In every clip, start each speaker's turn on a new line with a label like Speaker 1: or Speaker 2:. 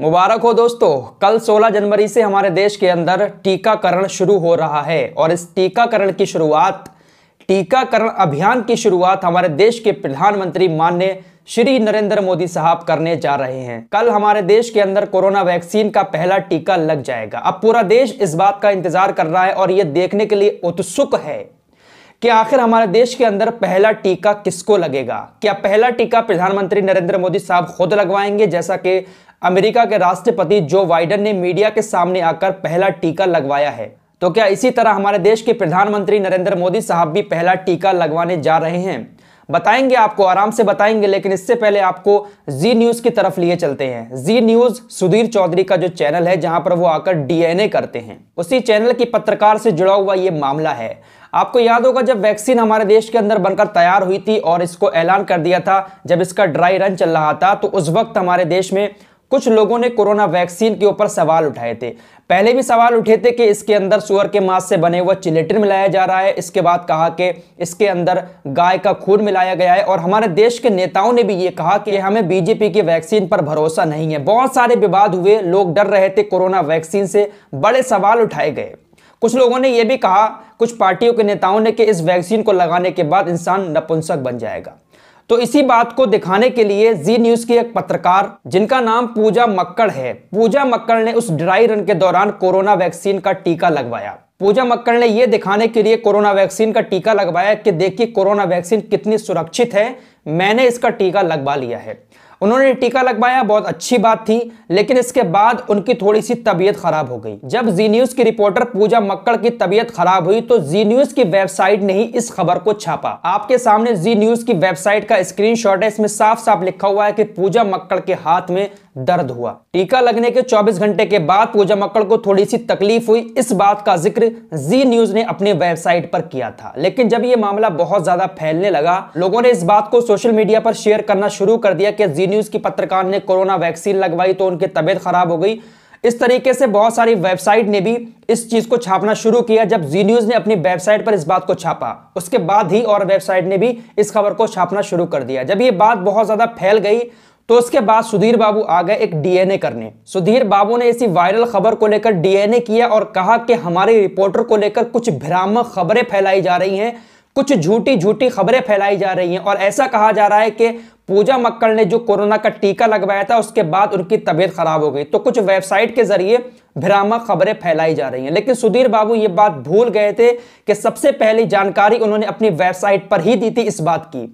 Speaker 1: मुबारक हो दोस्तों कल 16 जनवरी से हमारे देश के अंदर टीकाकरण शुरू हो रहा है और इस टीकाकरण की शुरुआत टीकाकरण अभियान की शुरुआत हमारे देश के प्रधानमंत्री मान्य श्री नरेंद्र मोदी साहब करने जा रहे हैं कल हमारे देश के अंदर कोरोना वैक्सीन का पहला टीका लग जाएगा अब पूरा देश इस बात का इंतजार कर रहा है और ये देखने के लिए उत्सुक है कि आखिर हमारे देश के अंदर पहला टीका किसको लगेगा क्या पहला टीका प्रधानमंत्री नरेंद्र मोदी साहब खुद लगवाएंगे जैसा कि अमेरिका के राष्ट्रपति जो बाइडन ने मीडिया के सामने आकर पहला टीका लगवाया है तो क्या इसी तरह हमारे देश के प्रधानमंत्री नरेंद्र मोदी साहब भी पहला टीका लगवाने जा रहे हैं बताएंगे आपको आराम से बताएंगे लेकिन इससे पहले आपको जी न्यूज़ की तरफ लिए चलते हैं जी न्यूज़ सुधीर चौधरी का जो चैनल है जहां पर वो आकर डीएनए करते हैं उसी चैनल की पत्रकार से जुड़ा हुआ ये मामला है आपको याद होगा जब वैक्सीन हमारे देश के अंदर बनकर तैयार हुई थी और इसको ऐलान कर दिया था जब इसका ड्राई रन चल रहा था तो उस वक्त हमारे देश में कुछ लोगों ने कोरोना वैक्सीन के ऊपर सवाल उठाए थे पहले भी सवाल उठे थे कि इसके अंदर सुअर के मांस से बने हुआ चिलेटिन मिलाया जा रहा है इसके बाद कहा कि इसके अंदर गाय का खून मिलाया गया है और हमारे देश के नेताओं ने भी ये कहा कि हमें बीजेपी की वैक्सीन पर भरोसा नहीं है बहुत सारे विवाद हुए लोग डर रहे थे कोरोना वैक्सीन से बड़े सवाल उठाए गए कुछ लोगों ने यह भी कहा कुछ पार्टियों के नेताओं ने कि इस वैक्सीन को लगाने के बाद इंसान नपुंसक बन जाएगा तो इसी बात को दिखाने के लिए जी न्यूज की एक पत्रकार जिनका नाम पूजा मक्कड़ है पूजा मक्कड़ ने उस ड्राई रन के दौरान कोरोना वैक्सीन का टीका लगवाया पूजा मक्कड़ ने यह दिखाने के लिए कोरोना वैक्सीन का टीका लगवाया कि देखिए कोरोना वैक्सीन कितनी सुरक्षित है मैंने इसका टीका लगवा लिया है उन्होंने टीका लगवाया बहुत अच्छी बात थी लेकिन इसके बाद उनकी थोड़ी सी तबीयत खराब हो गई जब जी न्यूज की रिपोर्टर पूजा मक्कड़ की तबीयत खराब हुई तो जी न्यूज की वेबसाइट ने ही इस खबर को छापा आपके सामने जी न्यूज की वेबसाइट का स्क्रीन है इसमें साफ साफ लिखा हुआ है की पूजा मक्कड़ के हाथ में दर्द हुआ टीका लगने के 24 घंटे के बाद पूजा मक्कड़ को थोड़ी सी तकलीफ हुई इस बात का जिक्र जी न्यूज ने अपने वेबसाइट पर किया था लेकिन जब ये मामला बहुत ज्यादा फैलने लगा लोगों ने इस बात को सोशल मीडिया पर शेयर करना शुरू कर दिया कि जी न्यूज़ की पत्रकार ने कोरोना वैक्सीन लगवाई तो उनकी तबियत खराब हो गई इस तरीके से बहुत सारी वेबसाइट ने भी इस चीज को छापना शुरू किया जब जी न्यूज ने अपनी वेबसाइट पर इस बात को छापा उसके बाद ही और वेबसाइट ने भी इस खबर को छापना शुरू कर दिया जब ये बात बहुत ज्यादा फैल गई तो उसके बाद सुधीर बाबू आ गए एक डीएनए करने सुधीर बाबू ने इसी वायरल खबर को लेकर डीएनए किया और कहा कि हमारे रिपोर्टर को लेकर कुछ भ्रामक खबरें फैलाई जा रही हैं कुछ झूठी झूठी खबरें फैलाई जा रही हैं और ऐसा कहा जा रहा है कि पूजा मक्कड़ ने जो कोरोना का टीका लगवाया था उसके बाद उनकी तबीयत खराब हो गई तो कुछ वेबसाइट के जरिए भ्रामक खबरें फैलाई जा रही हैं लेकिन सुधीर बाबू ये बात भूल गए थे कि सबसे पहली जानकारी उन्होंने अपनी वेबसाइट पर ही दी थी इस बात की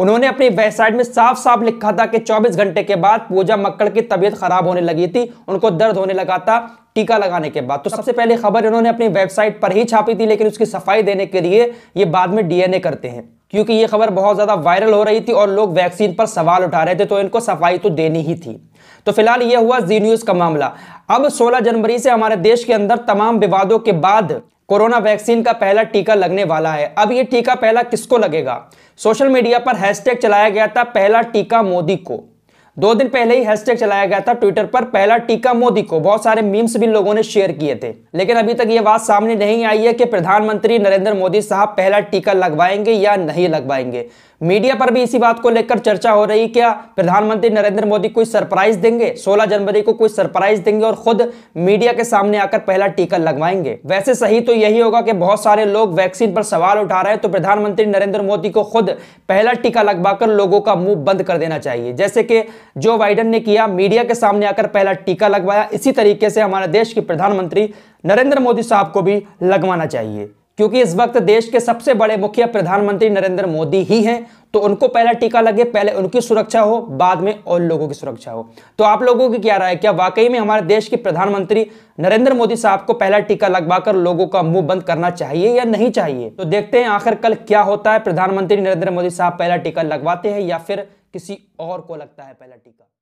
Speaker 1: उन्होंने अपनी वेबसाइट में साफ साफ लिखा था कि 24 घंटे के बाद पूजा मक्कड़ की तबीयत खराब होने लगी थी उनको दर्द होने लगा था टीका लगाने के बाद तो सबसे पहले खबर इन्होंने अपनी वेबसाइट पर ही छापी थी लेकिन उसकी सफाई देने के लिए ये बाद में डीएनए करते हैं क्योंकि ये खबर बहुत ज़्यादा वायरल हो रही थी और लोग वैक्सीन पर सवाल उठा रहे थे तो इनको सफाई तो देनी ही थी तो फिलहाल यह हुआ जी न्यूज़ का मामला अब 16 जनवरी से हमारे देश के अंदर तमाम विवादों के बाद कोरोना वैक्सीन का पहला टीका लगने वाला है अब ये टीका पहला किसको लगेगा सोशल मीडिया पर हैशटैग चलाया गया था पहला टीका मोदी को दो दिन पहले ही हैशटैग चलाया गया था ट्विटर पर पहला टीका मोदी को बहुत सारे मीम्स भी लोगों ने शेयर किए थे लेकिन अभी तक ये बात सामने नहीं आई है कि प्रधानमंत्री नरेंद्र मोदी साहब पहला टीका लगवाएंगे या नहीं लगवाएंगे मीडिया पर भी इसी बात को लेकर चर्चा हो रही क्या प्रधानमंत्री नरेंद्र मोदी कोई सरप्राइज देंगे 16 जनवरी को कोई सरप्राइज देंगे और खुद मीडिया के सामने आकर पहला टीका लगवाएंगे वैसे सही तो यही होगा कि बहुत सारे लोग वैक्सीन पर सवाल उठा रहे हैं तो प्रधानमंत्री नरेंद्र मोदी को खुद पहला टीका लगवाकर लोगों का मुंह बंद कर देना चाहिए जैसे कि जो बाइडन ने किया मीडिया के सामने आकर पहला टीका लगवाया इसी तरीके से हमारे देश के प्रधानमंत्री नरेंद्र मोदी साहब को भी लगवाना चाहिए क्योंकि इस वक्त देश के सबसे बड़े मुखिया प्रधानमंत्री नरेंद्र मोदी ही हैं तो उनको पहला टीका लगे पहले उनकी सुरक्षा हो बाद में और लोगों की सुरक्षा हो तो आप लोगों की क्या राय क्या वाकई में हमारे देश के प्रधानमंत्री नरेंद्र मोदी साहब को पहला टीका लगवाकर लोगों का मुंह बंद करना चाहिए या नहीं चाहिए तो देखते हैं आखिर कल क्या होता है प्रधानमंत्री नरेंद्र मोदी साहब पहला टीका लगवाते हैं या फिर किसी और को लगता है पहला टीका